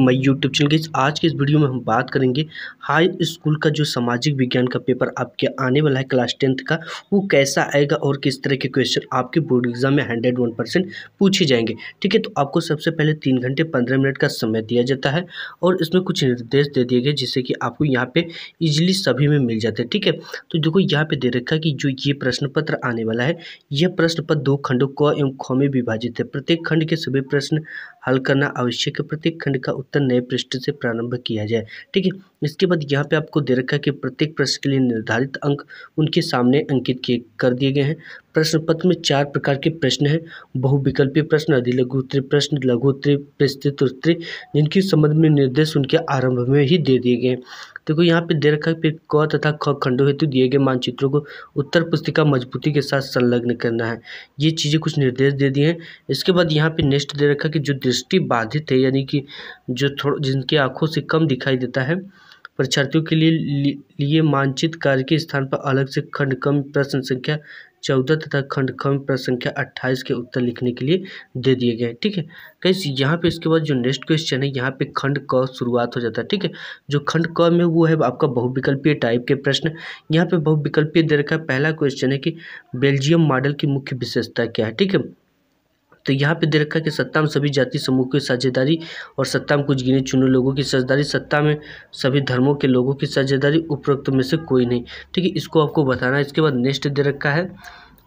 मई YouTube channel के आज के इस वीडियो में हम बात करेंगे हाई स्कूल का जो सामाजिक विज्ञान का पेपर आपके आने वाला है क्लास टेंथ का वो कैसा आएगा और किस तरह के क्वेश्चन आपके बोर्ड एग्जाम में हंड्रेड वन परसेंट पूछे जाएंगे ठीक है तो आपको सबसे पहले तीन घंटे पंद्रह मिनट का समय दिया जाता है और इसमें कुछ निर्देश दे दिए गए जिससे कि आपको यहाँ पर ईजिली सभी में मिल जाते हैं ठीक है तो देखो यहाँ पर दे रखा कि जो ये प्रश्न पत्र आने वाला है यह प्रश्न पत्र दो खंडों क एवं ख में विभाजित है प्रत्येक खंड के सभी प्रश्न हल करना आवश्यक है प्रत्येक खंड का उत्तर नए पृष्ठ से प्रारंभ किया जाए ठीक है इसके बाद यहाँ पे आपको दे रखा है कि प्रत्येक प्रश्न के लिए निर्धारित अंक उनके सामने अंकित किए कर दिए गए हैं प्रश्न पत्र में चार प्रकार के प्रश्न हैं बहुविकल्पीय प्रश्न अधिलघुत्तरी प्रश्न लघुत्तरी प्रस्तुतोत्तरी जिनके संबंध में निर्देश उनके आरंभ में ही दे दिए गए देखो यहाँ पे दे रखा है क तथा ख खंडों हेतु दिए गए मानचित्रों को उत्तर पुस्तिका मजबूती के साथ संलग्न करना है ये चीज़ें कुछ निर्देश दे दिए हैं इसके बाद यहाँ पे नेक्स्ट दे रखा कि जो दृष्टि बाधित है यानी कि जो थोड़ा जिनकी आंखों से कम दिखाई देता है परीक्षार्थियों के लिए लिए मानचित कार्य के स्थान पर अलग से खंड कम प्रश्न संख्या चौदह तथा खंड ख में प्रश्न संख्या अट्ठाईस के उत्तर लिखने के लिए दे दिए गए ठीक है कैसे यहाँ पे इसके बाद जो नेक्स्ट क्वेश्चन है यहाँ पे खंड क शुरुआत हो जाता है ठीक है जो खंड क में वो है आपका बहुविकल्पीय टाइप के प्रश्न यहाँ पे बहुविकल्पीय दे रखा है पहला क्वेश्चन है कि बेल्जियम मॉडल की मुख्य विशेषता क्या है ठीक है तो यहाँ पे दे रखा है कि सत्ता में सभी जाति समूह की साझेदारी और सत्ता में कुछ गिने चुने लोगों की साझेदारी सत्ता में सभी धर्मों के लोगों की साझेदारी उपरोक्त में से कोई नहीं ठीक है इसको आपको बताना है इसके बाद नेक्स्ट दे रखा है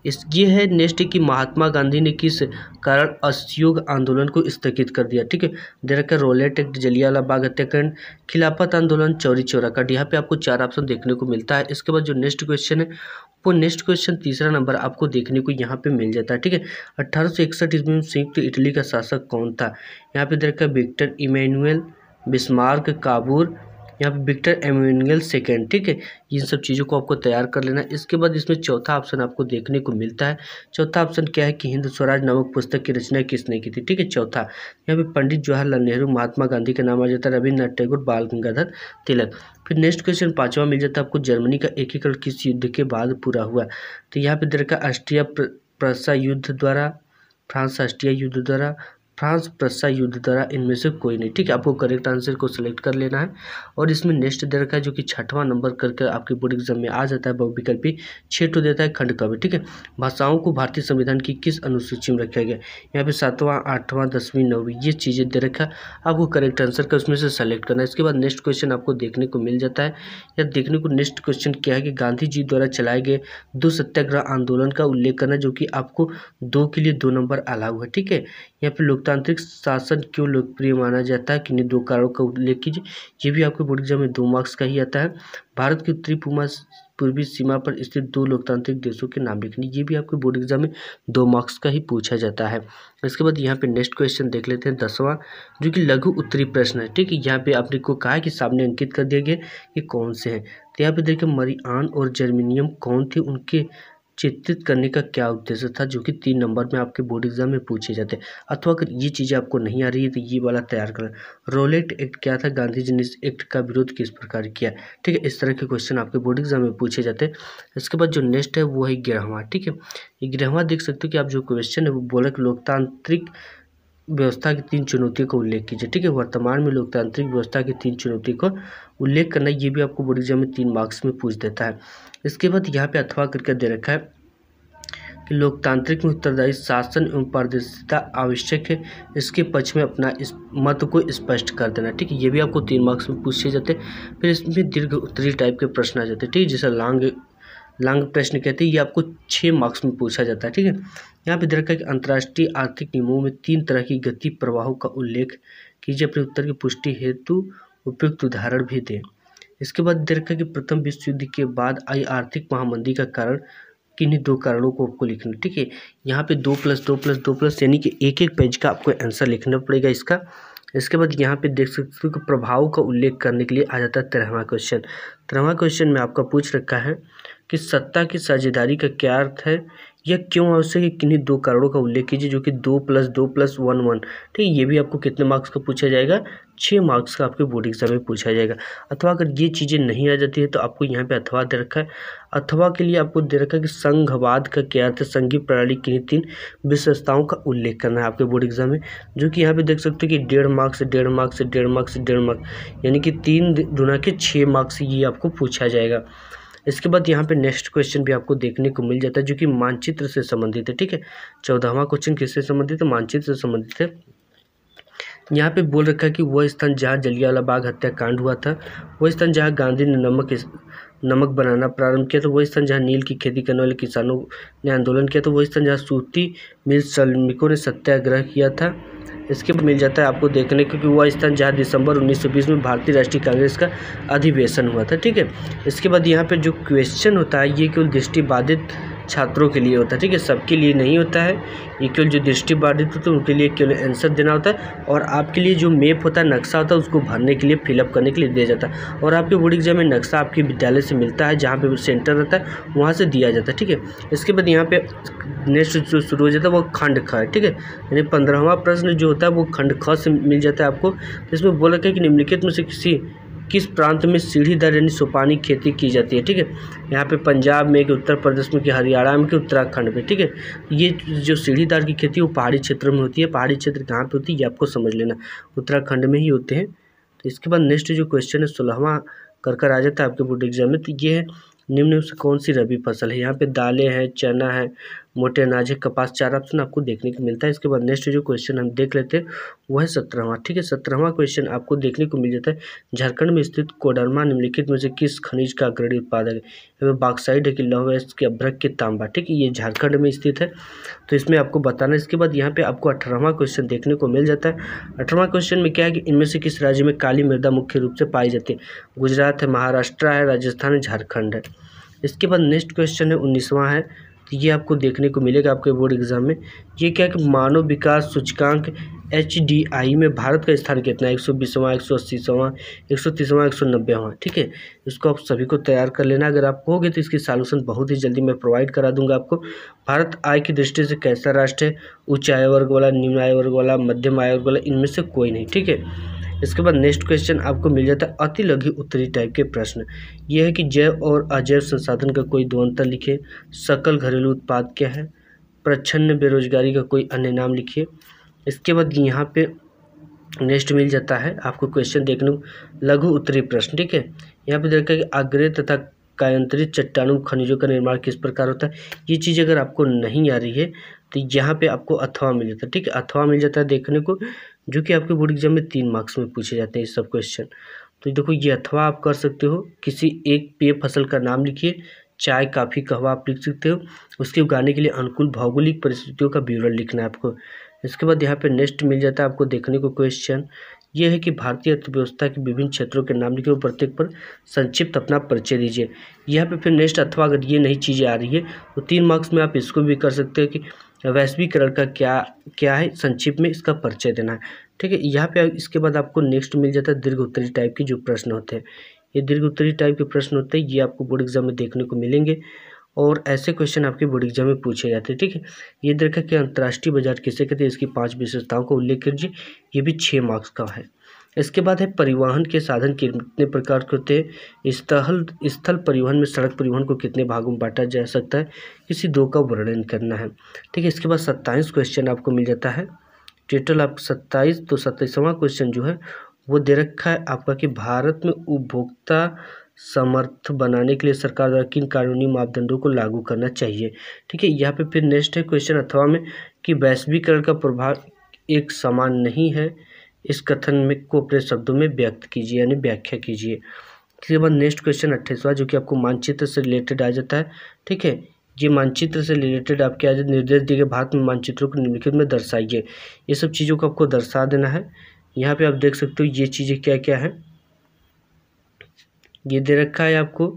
इस ये है नेक्स्ट कि महात्मा गांधी ने किस कारण असहयोग आंदोलन को स्थगित कर दिया ठीक है दे रखा है रोलेट एक्ट जलियाला बाग हत्याकांड खिलाफत आंदोलन चौरी चौरा कांड यहाँ पे आपको चार ऑप्शन देखने को मिलता है इसके बाद जो नेक्स्ट क्वेश्चन है वो नेक्स्ट क्वेश्चन तीसरा नंबर आपको देखने को यहाँ पे मिल जाता है ठीक है अट्ठारह सौ इकसठ ईस्वी में संयुक्त इटली का शासक कौन था यहाँ पे देखा विक्टर इमैनुअल बिस्मार्क काबूर यहाँ पे विक्टर एम्यूनियल सेकेंड ठीक है इन सब चीज़ों को आपको तैयार कर लेना है इसके बाद इसमें चौथा ऑप्शन आपको देखने को मिलता है चौथा ऑप्शन क्या है कि हिंद स्वराज नामक पुस्तक की रचना किसने की थी ठीक है चौथा यहाँ पे पंडित जवाहरलाल नेहरू महात्मा गांधी का नाम आ जाता है रविन्द्रनाथ टैगोर बाल गंगाधर तिलक फिर नेक्स्ट क्वेश्चन पांचवा मिल जाता है आपको जर्मनी का एकीकरण किस युद्ध के बाद पूरा हुआ तो यहाँ पे दरका अष्ट्रिया प्रसा युद्ध द्वारा फ्रांस राष्ट्रीय युद्ध द्वारा फ्रांस प्रसा युद्ध द्वारा इनमें से कोई नहीं ठीक है आपको करेक्ट आंसर को सिलेक्ट कर लेना है और इसमें नेक्स्ट दे रखा है जो कि छठवां नंबर करके आपके बोर्ड एग्जाम में आ जाता है बहुविकल्पी छः टू देता है खंड कवि ठीक है भाषाओं को भारतीय संविधान की किस अनुसूची में रखा गया यहाँ पे सातवां आठवां दसवीं नौवीं ये चीज़ें दे रखा है आपको करेक्ट आंसर का उसमें से सेलेक्ट करना है इसके बाद नेक्स्ट क्वेश्चन आपको देखने को मिल जाता है या देखने को नेक्स्ट क्वेश्चन क्या है कि गांधी जी द्वारा चलाए गए दो सत्याग्रह आंदोलन का उल्लेख करना जो कि आपको दो के लिए दो नंबर अलाउ है ठीक है या फिर लोकतांत्रिक शासन क्यों लोकप्रिय माना जाता है किन्हीं दो कारणों का उल्लेख कीजिए ये भी आपके बोर्ड एग्जाम में दो मार्क्स का ही आता है भारत की उत्तरी पूमा पूर्वी सीमा पर स्थित दो लोकतांत्रिक देशों के नाम लिखने ये भी आपके बोर्ड एग्जाम में दो मार्क्स का ही पूछा जाता है इसके बाद यहाँ पे नेक्स्ट क्वेश्चन देख लेते हैं दसवां जो कि लघु उत्तरी प्रश्न है ठीक है यहाँ पे आपने को कहा है कि सामने अंकित कर दिया गया कि कौन से हैं तो यहाँ पे देखिए मरियान और जर्मिनियम कौन थे उनके चित्रित करने का क्या उद्देश्य था जो कि तीन नंबर में आपके बोर्ड एग्जाम में पूछे जाते हैं अथवा अगर ये चीज़ें आपको नहीं आ रही है तो ये वाला तैयार करें रोलेट एक्ट क्या था गांधी जी ने इस एक्ट का विरोध किस प्रकार किया ठीक है इस तरह के क्वेश्चन आपके बोर्ड एग्जाम में पूछे जाते हैं इसके बाद जो नेक्स्ट है वो है ग्रहवा ठीक है ये ग्रहवा देख सकते हो कि आप जो क्वेश्चन है वो बोलक लोकतांत्रिक व्यवस्था की तीन चुनौतियों का उल्लेख कीजिए ठीक है वर्तमान में लोकतांत्रिक व्यवस्था की तीन चुनौती को उल्लेख करना ये भी आपको बोर्ड एग्जाम में तीन मार्क्स में पूछ देता है इसके बाद यहाँ पे अथवा करके दे रखा है कि लोकतांत्रिक में उत्तरदायी शासन एवं पारदर्शिता आवश्यक है इसके पक्ष में अपना इस मत को स्पष्ट कर देना ठीक है ये भी आपको तीन मार्क्स में पूछे जाते फिर इसमें दीर्घ उत्तरी टाइप के प्रश्न आ जाते ठीक है जैसे लांग लांग प्रश्न कहते हैं ये आपको छः मार्क्स में पूछा जाता है ठीक है यहाँ पे देखा कि अंतर्राष्ट्रीय आर्थिक नियमों में तीन तरह की गति प्रवाहों का उल्लेख कीजिए अपने उत्तर की पुष्टि हेतु उपयुक्त उदाहरण भी दें इसके बाद दे रखा कि प्रथम विश्व युद्ध के बाद आई आर्थिक महामंदी का कारण किन्हीं दो कारणों को आपको लिखना ठीक है यहाँ पे दो प्लस दो प्लस दो प्लस यानी कि एक एक पेज का आपको आंसर लिखना पड़ेगा इसका इसके बाद यहाँ पे देख सकते हो कि प्रभाव का उल्लेख करने के लिए आ जाता है तेरहवा क्वेश्चन तेरहवा क्वेश्चन में आपका पूछ रखा है कि सत्ता की साझेदारी का क्या अर्थ है या क्यों आवश्यक है किन्हीं दो कारणों का उल्लेख कीजिए जो कि दो प्लस दो प्लस वन वन ठीक ये भी आपको कितने मार्क्स का पूछा जाएगा छः मार्क्स का आपके बोर्ड एग्जाम में पूछा जाएगा अथवा अगर ये चीज़ें नहीं आ जाती है तो आपको यहाँ पे अथवा दे रखा है अथवा के लिए आपको दे रखा है कि संघवाद का क्या अर्थ है संघीय प्रणाली की तीन विशेषताओं का उल्लेख करना है आपके बोर्ड एग्जाम में जो कि यहाँ पे देख सकते हो कि डेढ़ मार्क्स डेढ़ मार्क्स डेढ़ मार्क्स डेढ़ मार्क्स यानी कि तीन दुना के छः मार्क्स ये आपको पूछा जाएगा इसके बाद यहाँ पे नेक्स्ट क्वेश्चन भी आपको देखने को मिल जाता है जो कि मानचित्र से संबंधित है ठीक है चौदहवा क्वेश्चन किससे संबंधित है मानचित्र से संबंधित है यहाँ पे बोल रखा है कि वह स्थान जहाँ जलियावाला बाग हत्याकांड हुआ था वह स्थान जहाँ गांधी ने नमक नमक बनाना प्रारंभ किया था वह स्थान जहाँ नील की खेती करने वाले किसानों ने आंदोलन किया था वह स्थान जहाँ सूती मिल श्रमिकों ने सत्याग्रह किया था इसके मिल जाता है आपको देखने क्योंकि वह स्थान जहाँ दिसंबर 1920 में भारतीय राष्ट्रीय कांग्रेस का अधिवेशन हुआ था ठीक है इसके बाद यहाँ पर जो क्वेश्चन होता है ये केवल दृष्टिबाधित छात्रों के लिए होता है ठीक है सबके लिए नहीं होता है ये केवल जो दृष्टिबाधित होते हैं उनके लिए केवल आंसर देना होता है और आपके लिए जो मेप होता है नक्शा होता है उसको भरने के लिए फिलअप करने के लिए दिया जाता है और आपके बोर्ड एग्जाम में नक्शा आपके विद्यालय से मिलता है जहाँ पर सेंटर रहता है वहाँ से दिया जाता है ठीक है इसके बाद यहाँ पे नेक्स्ट जो शुरू हो जाता है वो खंड ख है ठीक है यानी पंद्रहवा प्रश्न जो होता है वो खंड ख से मिल जाता है आपको तो इसमें बोला गया कि निम्नलिखित में से किसी किस प्रांत में सीढ़ी दर यानी सुपानी खेती की जाती है ठीक है यहाँ पे पंजाब में कि उत्तर प्रदेश में कि हरियाणा में कि उत्तराखंड में ठीक है ये जो सीढ़ी दार की खेती वो पहाड़ी क्षेत्र में होती है पहाड़ी क्षेत्र कहाँ पर होती है ये आपको समझ लेना उत्तराखंड में ही होते हैं तो इसके बाद नेक्स्ट जो क्वेश्चन है सोलहवा कर कर आ जाता है आपके बोर्ड एग्जाम में तो ये है निम्न में से कौन सी रबी फसल है यहाँ पे दालें हैं चना है मोटे अनाजिक कपास चार ऑप्शन आपको देखने को मिलता है इसके बाद नेक्स्ट जो क्वेश्चन हम देख लेते हैं वह है सत्रहवा ठीक है सत्रहवा क्वेश्चन आपको देखने को मिल जाता है झारखंड में स्थित कोडरमा निम्नलिखित में से किस खनिज का अग्रणी उत्पादक है वह बाक्साइड है कि लौह के अभ्रक के तांबा ठीक है ये झारखंड में स्थित है तो इसमें आपको बताना इसके बाद यहाँ पे आपको अठारहवा क्वेश्चन देखने को मिल जाता है अठारहवा क्वेश्चन में क्या है कि इनमें से किस राज्य में काली मृदा मुख्य रूप से पाई जाती है गुजरात है महाराष्ट्र है राजस्थान है झारखंड है इसके बाद नेक्स्ट क्वेश्चन है उन्नीसवां है तो ये आपको देखने को मिलेगा आपके बोर्ड एग्जाम में ये क्या है कि मानव विकास सूचकांक एच डी आई में भारत का स्थान कितना है एक सौ बीसवां एक सौ अस्सीवां एक सौ तीसवां एक सौ नब्बेवां ठीक है इसको आप सभी को तैयार कर लेना अगर आप कहोगे तो इसकी सॉल्यूशन बहुत ही जल्दी मैं प्रोवाइड करा दूंगा आपको भारत आय की दृष्टि से कैसा राष्ट्र है उच्च आय वर्ग वाला निम्न आय वर्ग वाला मध्यम आय वर्ग वाला इनमें से कोई नहीं ठीक है इसके बाद नेक्स्ट क्वेश्चन आपको मिल जाता है अति लघु उत्तरी टाइप के प्रश्न यह है कि जैव और अजैव संसाधन का कोई द्वंद्वता लिखिए सकल घरेलू उत्पाद क्या है प्रच्छन्न बेरोजगारी का कोई अन्य नाम लिखिए इसके बाद यहाँ पे नेक्स्ट मिल जाता है आपको क्वेश्चन देखने को लघु उत्तरी प्रश्न ठीक है यहाँ पर देखा कि आग्रह तथा कायंत्रित चट्टानों खनिजों का निर्माण किस प्रकार होता है ये चीज़ अगर आपको नहीं आ रही है तो यहाँ पे आपको अथवा मिल जाता है ठीक है अथवा मिल जाता है देखने को जो कि आपके बोर्ड एग्जाम में तीन मार्क्स में पूछे जाते हैं तो ये सब क्वेश्चन तो देखो ये अथवा आप कर सकते हो किसी एक पेय फसल का नाम लिखिए चाय काफ़ी कहवा आप लिख सकते हो उसके उगाने के लिए अनुकूल भौगोलिक परिस्थितियों का विवरण लिखना है आपको इसके बाद यहाँ पे नेक्स्ट मिल जाता है आपको देखने को क्वेश्चन ये है कि भारतीय अर्थव्यवस्था के विभिन्न क्षेत्रों के नाम लिखे प्रत्येक पर संक्षिप्त अपना परिचय दीजिए यहाँ पे फिर नेक्स्ट अथवा अगर ये नई चीज़ें आ रही है तो तीन मार्क्स में आप इसको भी कर सकते हो कि वैश्वीकरण का क्या क्या है संक्षिप्त में इसका परिचय देना है ठीक है यहाँ पे इसके बाद आपको नेक्स्ट मिल जाता है दीर्घ उत्तरी टाइप के जो प्रश्न होते हैं ये दीर्घ उत्तरी टाइप के प्रश्न होते हैं ये आपको बोर्ड एग्जाम में देखने को मिलेंगे और ऐसे क्वेश्चन आपके बोर्ड एग्जाम में पूछे जाते हैं ठीक है ये देखा कि अंतर्राष्ट्रीय बाजार किसे कहते हैं इसकी पांच विशेषताओं का उल्लेख कीजिए ये भी छः मार्क्स का है इसके बाद है परिवहन के साधन कितने प्रकार के होते हैं स्थल स्थल परिवहन में सड़क परिवहन को कितने भागों में बांटा जा सकता है किसी दो का वर्णन करना है ठीक है इसके बाद सत्ताईस क्वेश्चन आपको मिल जाता है टोटल आप सत्ताईस तो सत्ताईसवां क्वेश्चन जो है वो दे रखा है आपका कि भारत में उपभोक्ता समर्थ बनाने के लिए सरकार द्वारा किन कानूनी मापदंडों को लागू करना चाहिए ठीक है यहाँ पे फिर नेक्स्ट है क्वेश्चन अथवा में कि वैश्वीकरण का प्रभाव एक समान नहीं है इस कथन में को अपने शब्दों में व्यक्त कीजिए यानी व्याख्या कीजिए इसके बाद नेक्स्ट क्वेश्चन अट्ठाईसवा जो कि आपको मानचित्र से रिलेटेड आ जाता है ठीक है ये मानचित्र से रिलेटेड आपके आज निर्देश दिए गए भारत में मानचित्रों को निम्नलिखित में दर्शाइए ये सब चीज़ों को आपको दर्शा देना है यहाँ पे आप देख सकते हो ये चीज़ें क्या क्या हैं ये दे रखा है आपको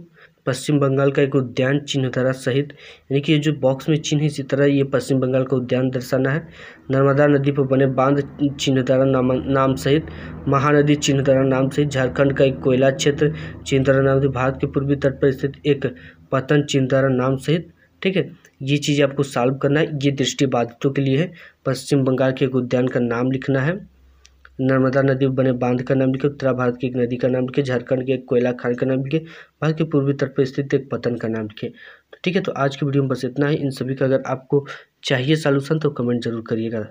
पश्चिम बंगाल का एक उद्यान चिन्ह तरह सहित यानी कि ये जो बॉक्स में चिन्ह इसी तरह ये पश्चिम बंगाल का उद्यान दर्शाना है नर्मदा नदी पर बने बांध चिन्ह तरह नाम नाम सहित महानदी चिन्ह तरह नाम सहित झारखंड का एक कोयला क्षेत्र चिन्ह तरह नाम भारत के पूर्वी तट पर स्थित एक पतन चिन्ह तरह नाम सहित ठीक है ये चीज़ आपको सॉल्व करना है ये दृष्टिबाधितों के लिए है पश्चिम बंगाल के एक उद्यान का नाम लिखना है नर्मदा नदी बने बांध का नाम लिखे उत्तरा भारत की एक नदी का नाम लिखे झारखंड के एक कोयला खान का नाम लिखे भारत के पूर्वी तट पर स्थित एक पतन का नाम लिखे तो ठीक है तो आज की वीडियो में बस इतना ही इन सभी का अगर आपको चाहिए सॉल्यूशन तो कमेंट जरूर करिएगा